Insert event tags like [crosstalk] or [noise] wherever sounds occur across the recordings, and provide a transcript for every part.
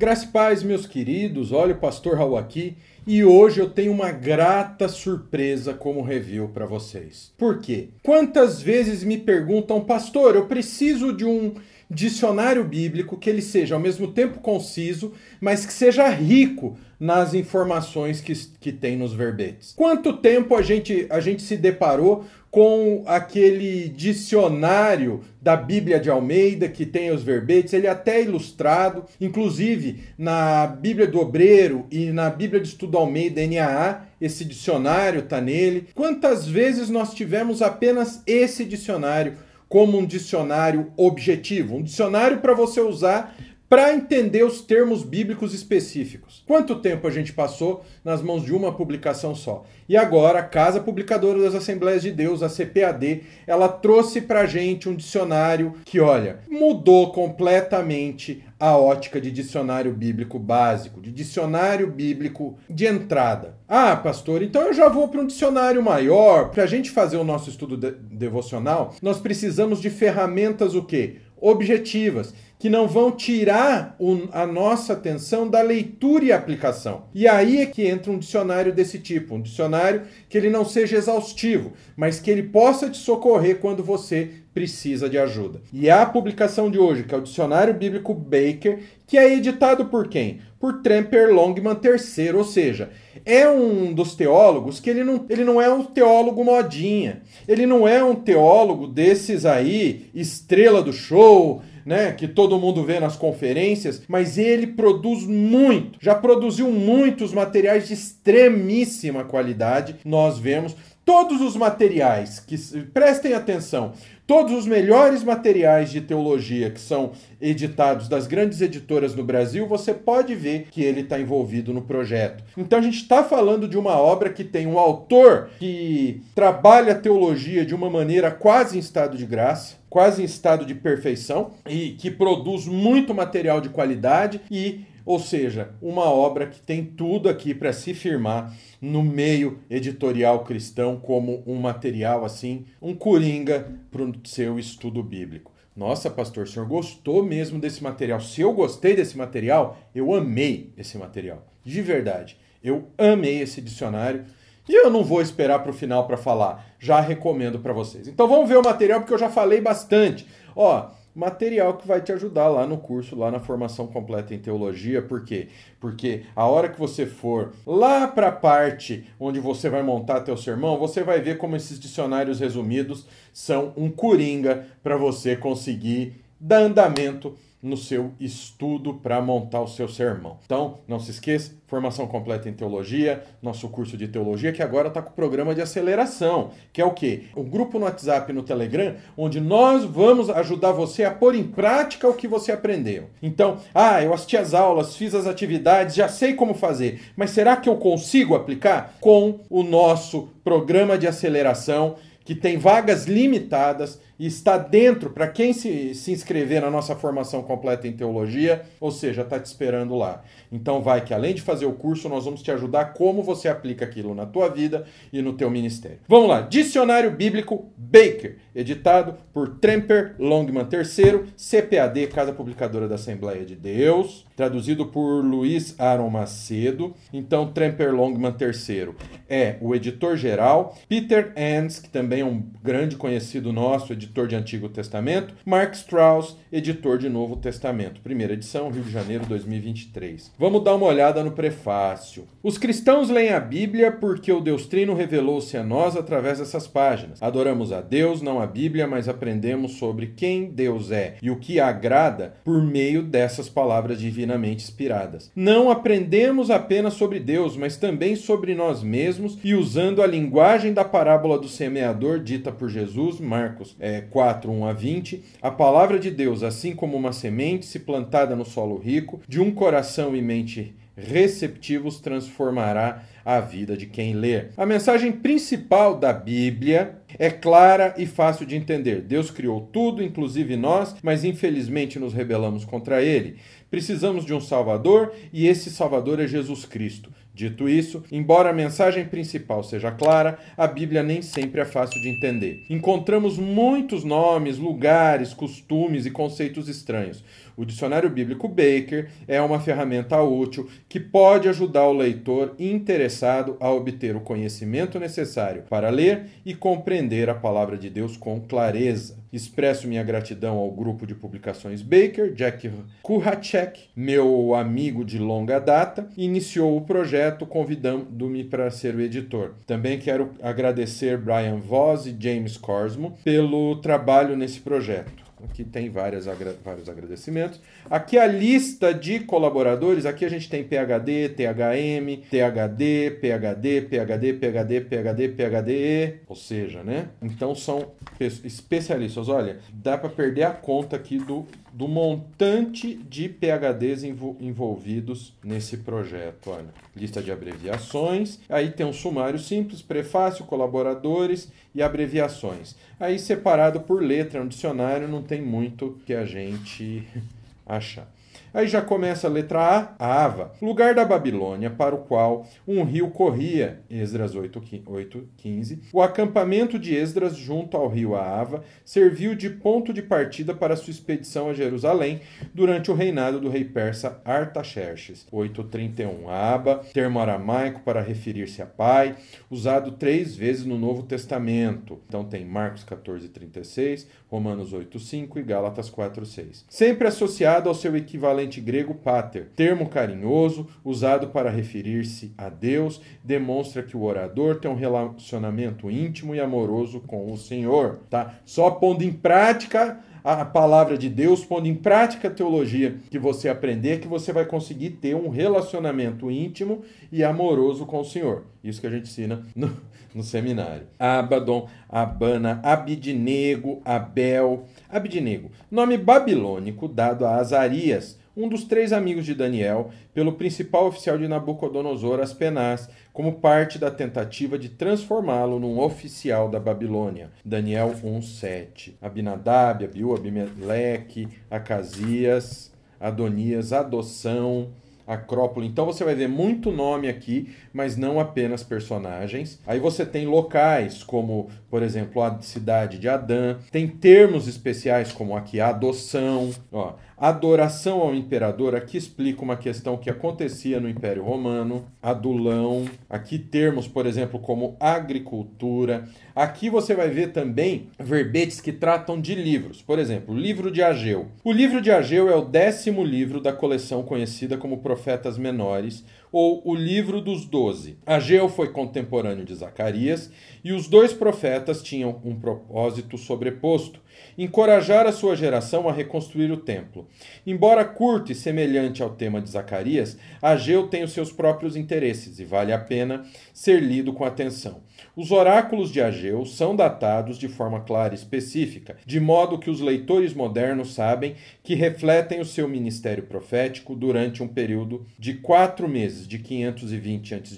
Graças e paz, meus queridos. Olha o pastor Raul aqui e hoje eu tenho uma grata surpresa como review para vocês. Por quê? Quantas vezes me perguntam, pastor, eu preciso de um dicionário bíblico que ele seja ao mesmo tempo conciso, mas que seja rico nas informações que, que tem nos verbetes. Quanto tempo a gente, a gente se deparou com aquele dicionário da Bíblia de Almeida, que tem os verbetes, ele é até ilustrado, inclusive na Bíblia do Obreiro e na Bíblia de Estudo Almeida NAA, esse dicionário está nele. Quantas vezes nós tivemos apenas esse dicionário como um dicionário objetivo, um dicionário para você usar para entender os termos bíblicos específicos. Quanto tempo a gente passou nas mãos de uma publicação só? E agora, a Casa Publicadora das Assembleias de Deus, a CPAD, ela trouxe para a gente um dicionário que, olha, mudou completamente a ótica de dicionário bíblico básico, de dicionário bíblico de entrada. Ah, pastor, então eu já vou para um dicionário maior. Para a gente fazer o nosso estudo de devocional, nós precisamos de ferramentas o quê? Objetivas que não vão tirar o, a nossa atenção da leitura e aplicação. E aí é que entra um dicionário desse tipo, um dicionário que ele não seja exaustivo, mas que ele possa te socorrer quando você precisa de ajuda. E a publicação de hoje, que é o Dicionário Bíblico Baker, que é editado por quem? Por Tremper Longman III, ou seja, é um dos teólogos que ele não, ele não é um teólogo modinha, ele não é um teólogo desses aí, estrela do show, né, que todo mundo vê nas conferências, mas ele produz muito, já produziu muitos materiais de extremíssima qualidade. Nós vemos todos os materiais que prestem atenção, Todos os melhores materiais de teologia que são editados das grandes editoras no Brasil, você pode ver que ele está envolvido no projeto. Então a gente está falando de uma obra que tem um autor que trabalha a teologia de uma maneira quase em estado de graça quase em estado de perfeição e que produz muito material de qualidade e ou seja, uma obra que tem tudo aqui para se firmar no meio editorial cristão como um material assim, um coringa para o seu estudo bíblico. Nossa, pastor, o senhor gostou mesmo desse material? Se eu gostei desse material, eu amei esse material. De verdade, eu amei esse dicionário. E eu não vou esperar para o final para falar. Já recomendo para vocês. Então vamos ver o material porque eu já falei bastante. Ó, material que vai te ajudar lá no curso, lá na formação completa em teologia. Por quê? Porque a hora que você for lá para a parte onde você vai montar teu sermão, você vai ver como esses dicionários resumidos são um coringa para você conseguir dar andamento no seu estudo para montar o seu sermão. Então, não se esqueça, formação completa em teologia, nosso curso de teologia que agora está com o programa de aceleração, que é o quê? Um grupo no WhatsApp e no Telegram, onde nós vamos ajudar você a pôr em prática o que você aprendeu. Então, ah, eu assisti as aulas, fiz as atividades, já sei como fazer, mas será que eu consigo aplicar? Com o nosso programa de aceleração, que tem vagas limitadas, está dentro para quem se, se inscrever na nossa formação completa em teologia, ou seja, está te esperando lá. Então vai que além de fazer o curso, nós vamos te ajudar como você aplica aquilo na tua vida e no teu ministério. Vamos lá, Dicionário Bíblico Baker, editado por Tremper Longman III, CPAD, Casa Publicadora da Assembleia de Deus, traduzido por Luiz Aaron Macedo. Então Tremper Longman III é o editor geral, Peter Hans, que também é um grande conhecido nosso, editor editor de Antigo Testamento, Mark Strauss, editor de Novo Testamento, primeira edição, Rio de Janeiro, 2023. Vamos dar uma olhada no prefácio. Os cristãos leem a Bíblia porque o Deus Trino revelou-se a nós através dessas páginas. Adoramos a Deus, não a Bíblia, mas aprendemos sobre quem Deus é e o que agrada por meio dessas palavras divinamente inspiradas. Não aprendemos apenas sobre Deus, mas também sobre nós mesmos e usando a linguagem da parábola do semeador dita por Jesus, Marcos, é, 4, 1 a 20, a palavra de Deus, assim como uma semente se plantada no solo rico, de um coração e mente receptivos, transformará a vida de quem lê. A mensagem principal da Bíblia é clara e fácil de entender. Deus criou tudo, inclusive nós, mas infelizmente nos rebelamos contra ele. Precisamos de um Salvador e esse Salvador é Jesus Cristo. Dito isso, embora a mensagem principal seja clara, a Bíblia nem sempre é fácil de entender. Encontramos muitos nomes, lugares, costumes e conceitos estranhos. O dicionário bíblico Baker é uma ferramenta útil que pode ajudar o leitor interessado a obter o conhecimento necessário para ler e compreender a palavra de Deus com clareza. Expresso minha gratidão ao grupo de publicações Baker, Jack Kuracek, meu amigo de longa data, iniciou o projeto convidando-me para ser o editor. Também quero agradecer Brian Voss e James Corsmo pelo trabalho nesse projeto. Aqui tem várias, agra vários agradecimentos. Aqui a lista de colaboradores. Aqui a gente tem PHD, THM, THD, PHD, PHD, PHD, PHD, PhD Ou seja, né? Então são especialistas. Olha, dá para perder a conta aqui do, do montante de PHDs envolvidos nesse projeto, Olha, Lista de abreviações, aí tem um sumário simples, prefácio, colaboradores e abreviações. Aí separado por letra, um dicionário, não tem muito que a gente [laughs] achar. Aí já começa a letra A, a Ava, lugar da Babilônia para o qual um rio corria, Esdras 8:15. O acampamento de Esdras junto ao rio Ava serviu de ponto de partida para sua expedição a Jerusalém durante o reinado do rei persa Artaxerxes. 8:31. Aba, termo aramaico para referir-se a pai, usado três vezes no Novo Testamento. Então tem Marcos 14:36, Romanos 8:5 e Gálatas 4:6. Sempre associado ao seu equivalente equivalente grego pater, termo carinhoso usado para referir-se a Deus, demonstra que o orador tem um relacionamento íntimo e amoroso com o Senhor, tá? Só pondo em prática a palavra de Deus, pondo em prática a teologia que você aprender, que você vai conseguir ter um relacionamento íntimo e amoroso com o Senhor. Isso que a gente ensina no, no seminário. Abaddon, Abana, Abidnego, Abel. Abidnego, nome babilônico dado a Azarias, um dos três amigos de Daniel, pelo principal oficial de Nabucodonosor, Aspenaz, como parte da tentativa de transformá-lo num oficial da Babilônia. Daniel 1:7. Abinadab, Abiú, Abimeleque, Acasias, Adonias, Adoção, Acrópole. Então você vai ver muito nome aqui, mas não apenas personagens. Aí você tem locais como, por exemplo, a cidade de Adã, tem termos especiais como aqui adoção, ó, adoração ao imperador aqui explica uma questão que acontecia no Império Romano, adulão, aqui termos, por exemplo, como agricultura. Aqui você vai ver também verbetes que tratam de livros, por exemplo, o livro de Ageu. O livro de Ageu é o décimo livro da coleção conhecida como Profetas Menores, ou o Livro dos Doze. Ageu foi contemporâneo de Zacarias e os dois profetas tinham um propósito sobreposto: encorajar a sua geração a reconstruir o templo. Embora curto e semelhante ao tema de Zacarias, Ageu tem os seus próprios interesses e vale a pena ser lido com atenção. Os oráculos de Ageu são datados de forma clara e específica, de modo que os leitores modernos sabem que refletem o seu ministério profético durante um período de quatro meses meses de 520 a.C.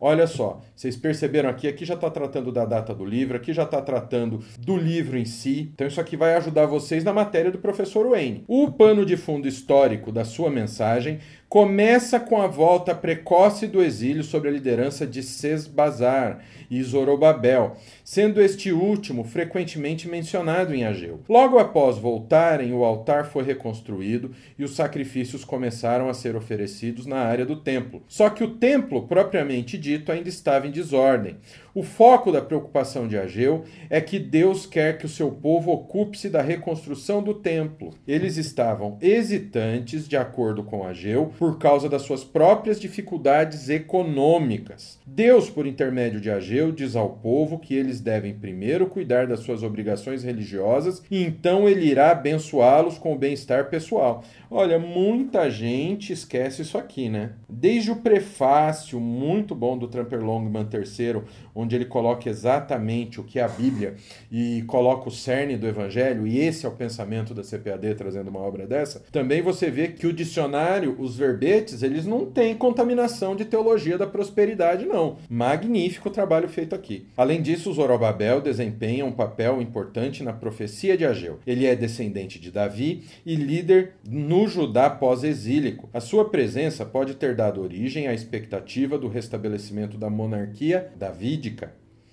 Olha só, vocês perceberam aqui, aqui já está tratando da data do livro, aqui já está tratando do livro em si. Então isso aqui vai ajudar vocês na matéria do professor Wayne. O pano de fundo histórico da sua mensagem começa com a volta precoce do exílio sobre a liderança de Sesbazar e Zorobabel sendo este último frequentemente mencionado em Ageu. Logo após voltarem, o altar foi reconstruído e os sacrifícios começaram a ser oferecidos na área do templo. Só que o templo, propriamente dito, ainda estava em desordem. O foco da preocupação de Ageu é que Deus quer que o seu povo ocupe-se da reconstrução do templo. Eles estavam hesitantes, de acordo com Ageu, por causa das suas próprias dificuldades econômicas. Deus, por intermédio de Ageu, diz ao povo que eles devem primeiro cuidar das suas obrigações religiosas e então ele irá abençoá-los com o bem-estar pessoal. Olha, muita gente esquece isso aqui, né? Desde o prefácio muito bom do Tramper Longman III, onde ele coloca exatamente o que é a Bíblia e coloca o cerne do Evangelho, e esse é o pensamento da CPAD trazendo uma obra dessa, também você vê que o dicionário, os verbetes, eles não têm contaminação de teologia da prosperidade, não. Magnífico trabalho feito aqui. Além disso, o Zorobabel desempenha um papel importante na profecia de Ageu. Ele é descendente de Davi e líder no Judá pós-exílico. A sua presença pode ter dado origem à expectativa do restabelecimento da monarquia davídica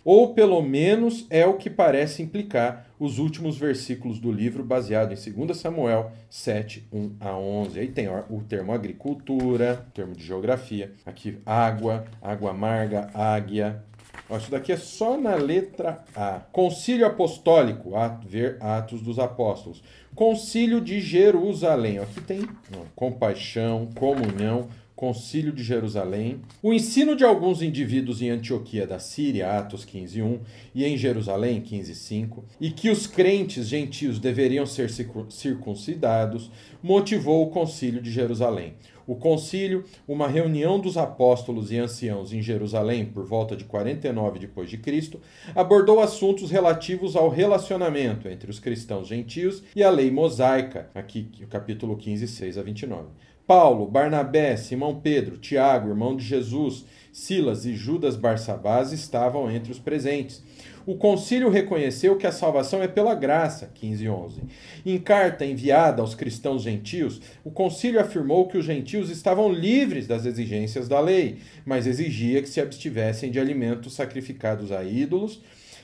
ou pelo menos é o que parece implicar os últimos versículos do livro, baseado em 2 Samuel 7, 1 a 11. Aí tem o termo agricultura, o termo de geografia, aqui água, água amarga, águia, isso daqui é só na letra A. Concílio Apostólico, ver Atos dos Apóstolos. Concílio de Jerusalém, aqui tem compaixão, comunhão, Concílio de Jerusalém, o ensino de alguns indivíduos em Antioquia da Síria, Atos 15:1, e em Jerusalém, 15:5, e que os crentes gentios deveriam ser circuncidados, motivou o Concílio de Jerusalém. O concílio, uma reunião dos apóstolos e anciãos em Jerusalém por volta de 49 depois de Cristo, abordou assuntos relativos ao relacionamento entre os cristãos gentios e a lei mosaica, aqui o capítulo 15, 6 a 29. Paulo, Barnabé, Simão Pedro, Tiago, irmão de Jesus, Silas e Judas Barsabás estavam entre os presentes. O concílio reconheceu que a salvação é pela graça, 15 e 11. Em carta enviada aos cristãos gentios, o concílio afirmou que os gentios estavam livres das exigências da lei, mas exigia que se abstivessem de alimentos sacrificados a ídolos,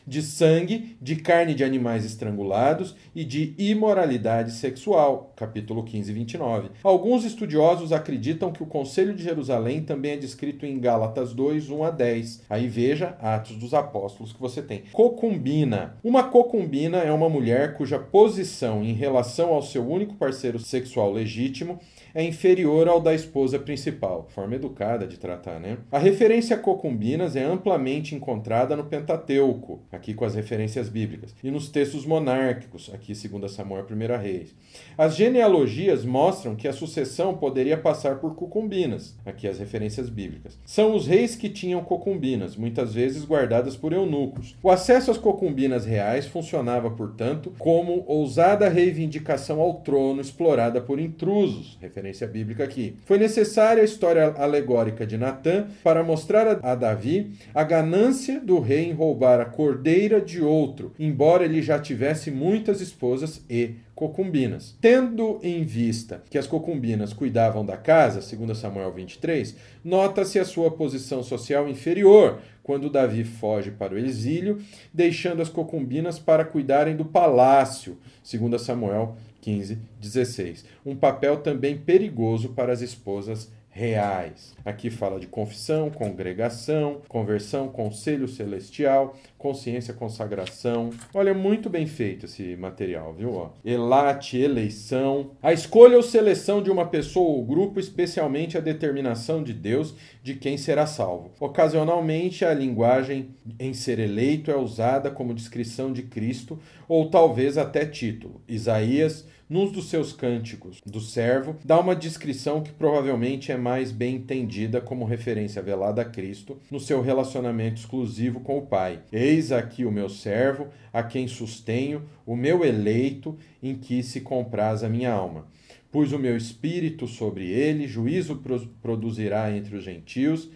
de sangue, de carne de animais estrangulados e de imoralidade sexual. Capítulo 15 e 29. Alguns estudiosos acreditam que o Conselho de Jerusalém também é descrito em Gálatas 2, 1 a 10. Aí veja Atos dos Apóstolos que você tem. Cocumbina. Uma cocumbina é uma mulher cuja posição em relação ao seu único parceiro sexual legítimo é inferior ao da esposa principal. Forma educada de tratar, né? A referência a cocumbinas é amplamente encontrada no Pentateuco, aqui com as referências bíblicas, e nos textos monárquicos, aqui segundo Samuel 1 Reis. As genealogias mostram que a sucessão poderia passar por cocumbinas, aqui as referências bíblicas. São os reis que tinham cocumbinas, muitas vezes guardadas por eunucos. O acesso às cocumbinas reais funcionava, portanto, como ousada reivindicação ao trono explorada por intrusos, referência bíblica aqui. Foi necessária a história alegórica de Natã para mostrar a Davi a ganância do rei em roubar a cordeira de outro, embora ele já tivesse muitas esposas e cocumbinas. Tendo em vista que as cocumbinas cuidavam da casa, segundo Samuel 23, nota-se a sua posição social inferior quando Davi foge para o exílio, deixando as cocumbinas para cuidarem do palácio, segundo Samuel 15, 16. Um papel também perigoso para as esposas reais. Aqui fala de confissão, congregação, conversão, conselho celestial, consciência, consagração. Olha, muito bem feito esse material, viu? elate, eleição. A escolha ou seleção de uma pessoa ou grupo, especialmente a determinação de Deus de quem será salvo. Ocasionalmente, a linguagem em ser eleito é usada como descrição de Cristo ou talvez até título. Isaías num dos seus cânticos do servo, dá uma descrição que provavelmente é mais bem entendida como referência velada a Cristo no seu relacionamento exclusivo com o Pai. Eis aqui o meu servo, a quem sustenho, o meu eleito, em que se compraz a minha alma. Pus o meu espírito sobre ele, juízo produzirá entre os gentios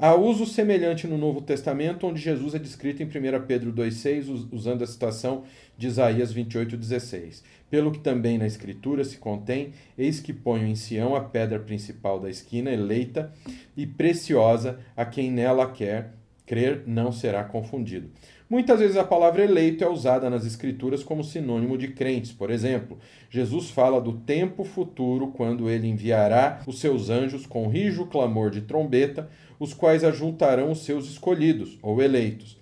Há uso semelhante no Novo Testamento, onde Jesus é descrito em 1 Pedro 2,6, usando a citação de Isaías 28,16. Pelo que também na Escritura se contém: Eis que ponho em Sião a pedra principal da esquina, eleita e preciosa, a quem nela quer crer não será confundido. Muitas vezes a palavra eleito é usada nas Escrituras como sinônimo de crentes. Por exemplo, Jesus fala do tempo futuro quando ele enviará os seus anjos com rijo clamor de trombeta, os quais ajuntarão os seus escolhidos ou eleitos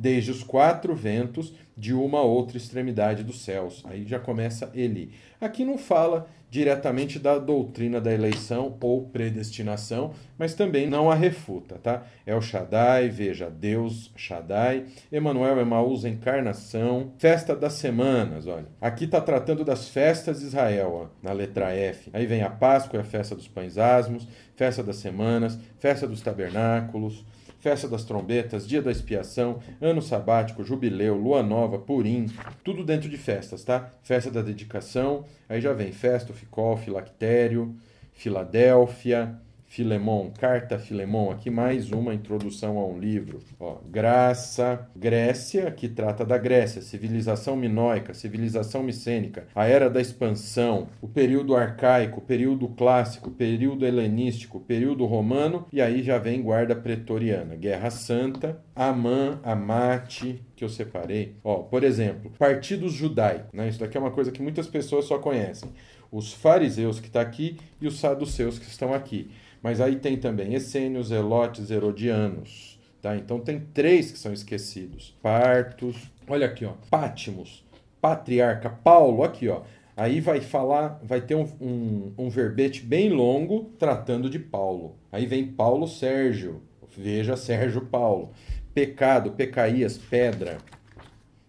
desde os quatro ventos de uma outra extremidade dos céus. Aí já começa Eli. Aqui não fala diretamente da doutrina da eleição ou predestinação, mas também não a refuta, tá? É o Shaddai, veja, Deus Shaddai, Emanuel Emaús, é encarnação, festa das semanas, olha. Aqui está tratando das festas de Israel, ó, na letra F. Aí vem a Páscoa, é a festa dos pães asmos, festa das semanas, festa dos tabernáculos, Festa das Trombetas, Dia da Expiação, Ano Sabático, Jubileu, Lua Nova, Purim, tudo dentro de festas, tá? Festa da Dedicação, aí já vem Festa, Ficol, Filactério, Filadélfia, Filemon, carta Filemon, aqui mais uma introdução a um livro. Ó, Graça, Grécia, que trata da Grécia, civilização minoica, civilização micênica, a era da expansão, o período arcaico, período clássico, período helenístico, período romano, e aí já vem guarda pretoriana, Guerra Santa, Amã, Amate, que eu separei. Ó, por exemplo, partidos judaicos, né? Isso daqui é uma coisa que muitas pessoas só conhecem os fariseus que está aqui e os saduceus que estão aqui. Mas aí tem também essênios, elotes, herodianos. Tá? Então tem três que são esquecidos. Partos, olha aqui, ó. Pátimos, patriarca, Paulo, aqui, ó. Aí vai falar, vai ter um, um, um verbete bem longo tratando de Paulo. Aí vem Paulo Sérgio, veja Sérgio Paulo. Pecado, pecaías, pedra.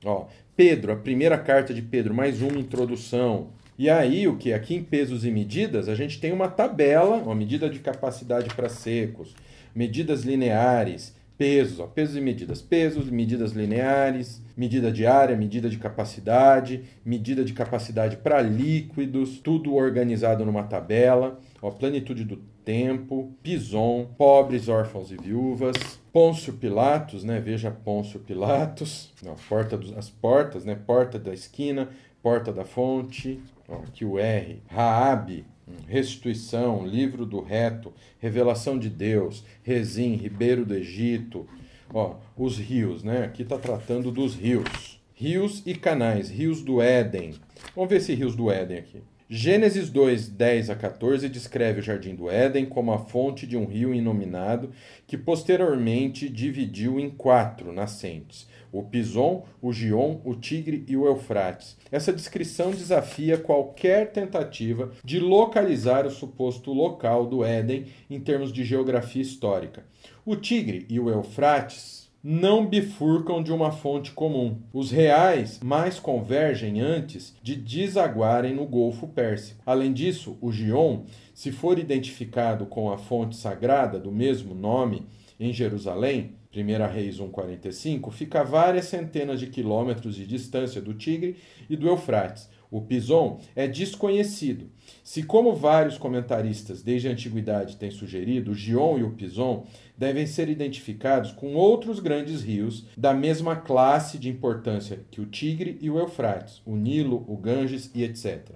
Ó, Pedro, a primeira carta de Pedro, mais uma introdução. E aí, o que? Aqui em pesos e medidas, a gente tem uma tabela, uma medida de capacidade para secos, medidas lineares, pesos, ó, pesos e medidas, pesos, medidas lineares, medida de área, medida de capacidade, medida de capacidade para líquidos, tudo organizado numa tabela, ó, plenitude do tempo, Pison, pobres, órfãos e viúvas, Pôncio Pilatos, né? Veja Pôncio Pilatos, não, porta dos, as portas, né? Porta da esquina, porta da fonte, que o R, Raab, Restituição, Livro do Reto, Revelação de Deus, Rezim, Ribeiro do Egito, ó, os rios, né? Aqui está tratando dos rios. Rios e canais, rios do Éden. Vamos ver esse rios do Éden aqui. Gênesis 2, 10 a 14 descreve o Jardim do Éden como a fonte de um rio inominado que posteriormente dividiu em quatro nascentes: o Pison, o Gion, o Tigre e o Eufrates. Essa descrição desafia qualquer tentativa de localizar o suposto local do Éden em termos de geografia histórica. O Tigre e o Eufrates não bifurcam de uma fonte comum. Os reais mais convergem antes de desaguarem no Golfo Pérsico. Além disso, o Gion, se for identificado com a fonte sagrada do mesmo nome em Jerusalém, 1 Reis 1,45, fica a várias centenas de quilômetros de distância do Tigre e do Eufrates o Pison, é desconhecido. Se, como vários comentaristas desde a antiguidade têm sugerido, o Gion e o Pison devem ser identificados com outros grandes rios da mesma classe de importância que o Tigre e o Eufrates, o Nilo, o Ganges e etc.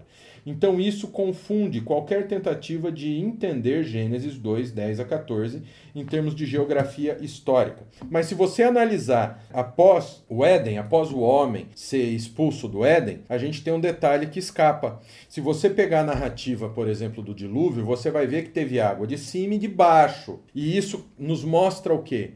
Então isso confunde qualquer tentativa de entender Gênesis 2, 10 a 14 em termos de geografia histórica. Mas se você analisar após o Éden, após o homem ser expulso do Éden, a gente tem um detalhe que escapa. Se você pegar a narrativa, por exemplo, do dilúvio, você vai ver que teve água de cima e de baixo. E isso nos mostra o quê?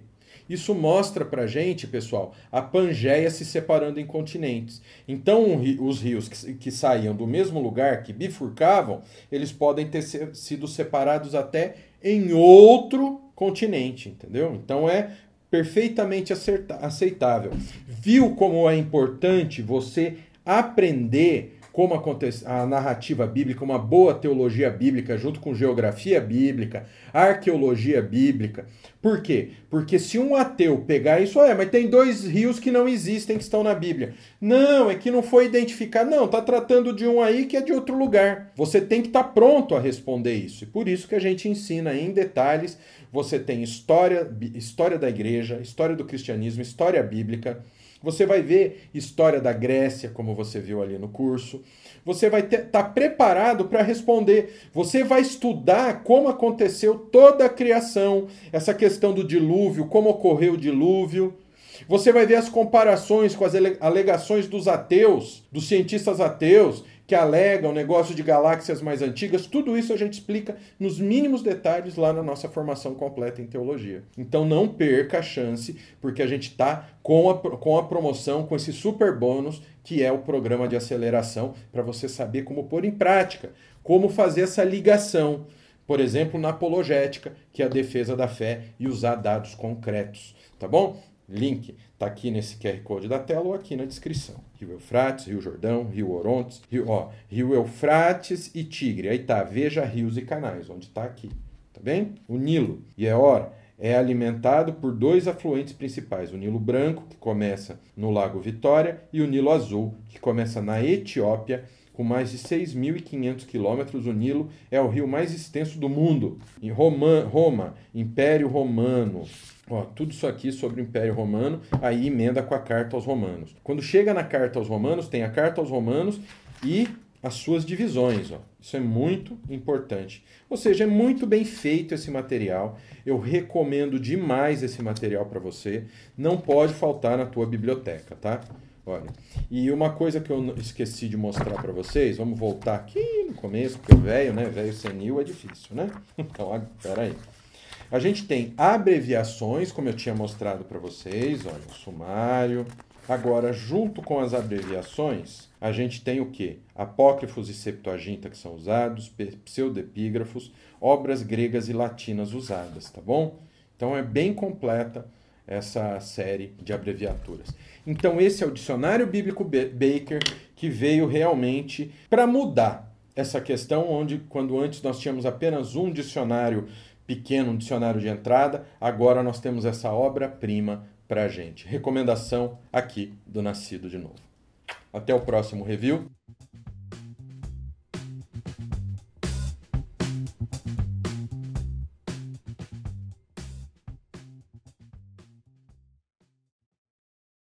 Isso mostra para gente, pessoal, a Pangeia se separando em continentes. Então, os rios que, que saíam do mesmo lugar, que bifurcavam, eles podem ter sido separados até em outro continente, entendeu? Então é perfeitamente aceitável. Viu como é importante você aprender como acontece a narrativa bíblica, uma boa teologia bíblica, junto com geografia bíblica, arqueologia bíblica. Por quê? Porque se um ateu pegar isso, é, mas tem dois rios que não existem, que estão na Bíblia. Não, é que não foi identificado. Não, está tratando de um aí que é de outro lugar. Você tem que estar tá pronto a responder isso. E por isso que a gente ensina em detalhes. Você tem história, história da igreja, história do cristianismo, história bíblica você vai ver história da Grécia, como você viu ali no curso. Você vai estar tá preparado para responder. Você vai estudar como aconteceu toda a criação, essa questão do dilúvio, como ocorreu o dilúvio. Você vai ver as comparações com as alegações dos ateus, dos cientistas ateus, que alegam negócio de galáxias mais antigas, tudo isso a gente explica nos mínimos detalhes lá na nossa formação completa em teologia. Então não perca a chance, porque a gente está com a, com a promoção, com esse super bônus, que é o programa de aceleração, para você saber como pôr em prática, como fazer essa ligação. Por exemplo, na apologética, que é a defesa da fé e usar dados concretos, tá bom? Link está aqui nesse QR Code da tela ou aqui na descrição. Rio Eufrates, Rio Jordão, Rio Orontes, Rio, ó, Rio Eufrates e Tigre. Aí tá, veja rios e canais, onde está aqui, tá bem? O Nilo e é é alimentado por dois afluentes principais, o Nilo Branco, que começa no Lago Vitória, e o Nilo Azul, que começa na Etiópia com mais de 6.500 quilômetros, o Nilo é o rio mais extenso do mundo. Em Roma, Roma Império Romano, Ó, tudo isso aqui sobre o Império Romano, aí emenda com a carta aos Romanos. Quando chega na carta aos Romanos, tem a carta aos Romanos e as suas divisões. Ó. Isso é muito importante. Ou seja, é muito bem feito esse material. Eu recomendo demais esse material para você. Não pode faltar na tua biblioteca, tá? Olha. E uma coisa que eu esqueci de mostrar para vocês, vamos voltar aqui no começo, porque velho, né? Velho senil é difícil, né? [laughs] Então, peraí. aí. A gente tem abreviações, como eu tinha mostrado para vocês, olha, o sumário. Agora, junto com as abreviações, a gente tem o que? Apócrifos e Septuaginta que são usados, pseudepígrafos, obras gregas e latinas usadas, tá bom? Então é bem completa essa série de abreviaturas. Então esse é o dicionário bíblico Baker que veio realmente para mudar essa questão onde quando antes nós tínhamos apenas um dicionário pequeno, um dicionário de entrada. Agora nós temos essa obra-prima para a gente. Recomendação aqui do Nascido de Novo. Até o próximo review.